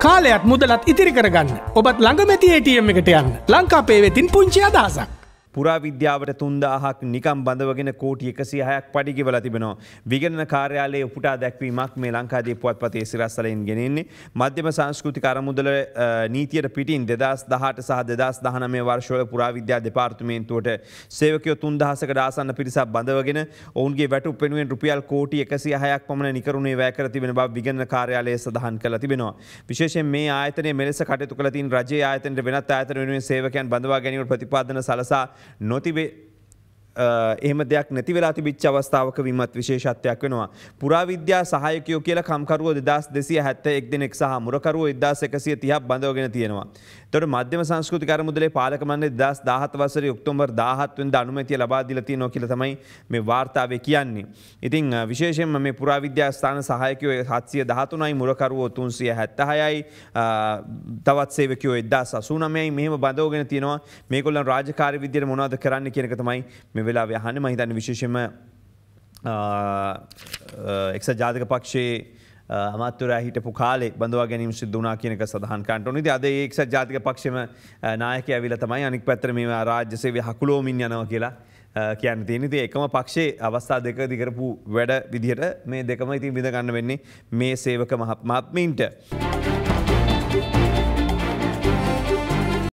කාලයත් මුදලත් ඉතිරි කරගන්න ඔබත් ළඟමැති ATM එකට යන්න ලංකාපේ වෙතින් පුංචි අදහසක්. පුරාවිද්‍යාවට තුන්දාහක් නිකම් බඳවගෙන කෝටි එකසි හයක් පඩිගිවල තිබෙනවා. විගණන කාර්යාලයේ උපුටා දැක්වීමක් මේ ලංකාදේ පුවත්පතේ සිරස්සලයෙන් ගෙනෙන්නේ. මධ්‍යම සංස්කෘතික අරමුදල නීතියට පිටින් දෙදස් දහට සහ දෙදස් දහනමේ වර්ශවල පුරාවිද්‍යා දෙපාර්තමේන්තුවට සේවකයෝ තුන්දහසකට ආසන්න පිරිසක් බඳවගෙන ඔවුන්ගේ වැටු පෙනුවෙන් රුපියල් කෝටි එකසි හයක් පමණ නිකරුණේ වැෑකර තිබෙන බව විගණන කාර්යාලය සඳහන් කළ තිබෙනවා. විශේෂෙන් මේ ආයතනය මෙලෙස කටයුතු කළ තින් රජ ආයතනට වෙනත් ආයතන වෙනුවෙන් සේවකයන් බඳවා ගැනීම ප්‍රතිපාදන සලසා නොතිබේ එහම දෙයක් නැති වෙලා තිබිච් අවස්ථාවක විමත් විශේෂත්වයක් වෙනවා. පුරාවිද්‍යා සහයකයෝ කියල කම්කරුව දෙදස් දෙසිය හැත්ත එක් දෙනෙක් සහ මුරකරුව එදදාස එකසිය තියක් බඳවගෙන තියෙනවා. තොට මධ්‍යම සංස්කෘතික මුදලේ පාලකමන්නේ දස් දාහත් වසර ඔක්තෝම්බර් දාහත්වෙන්ද අනුමැතිය ලබාදිලති නොකිල තමයි මේ වාර්තාව කියන්නේ. ඉතින් විශේෂෙන් මේ පුරාවිද්‍යාස්ථාන සහයකයෝ හත්සිය දහතුනයි මුරකරුවෝ තුන්සිය හැත්තහයයි තවත් සේවකෝ එදදා සසුනමයයි මෙහම බඳෝගෙන තියෙනවා මේකොල්ලන් රාජකාර විද්‍යයට මොනාද කරන්න කියනක තමයි මෙ වෙලා යහන මහිතන්න විශේෂම එක්ස ජාතික පක්ෂයේ අමත්තුර හිටපු කාලෙක් බඳවා ගැනීම සිද්ධනා කියනක සහන් කටනු අද ඒක්ෂ ජාතික පක්ෂම නායක ඇවිල තමයි අනික් පැත්‍ර මේ රාජ්‍යසේව හකුලෝමින් යනව කියලා කියන්න තියනති එකම පක්ෂේ අවස්ථා දෙක දිකරපු වැඩ විදිහට මේ දෙකම ඉතින් විඳගන්න වෙන්නේ මේ සේවක මහත්මාත්මීන්ට.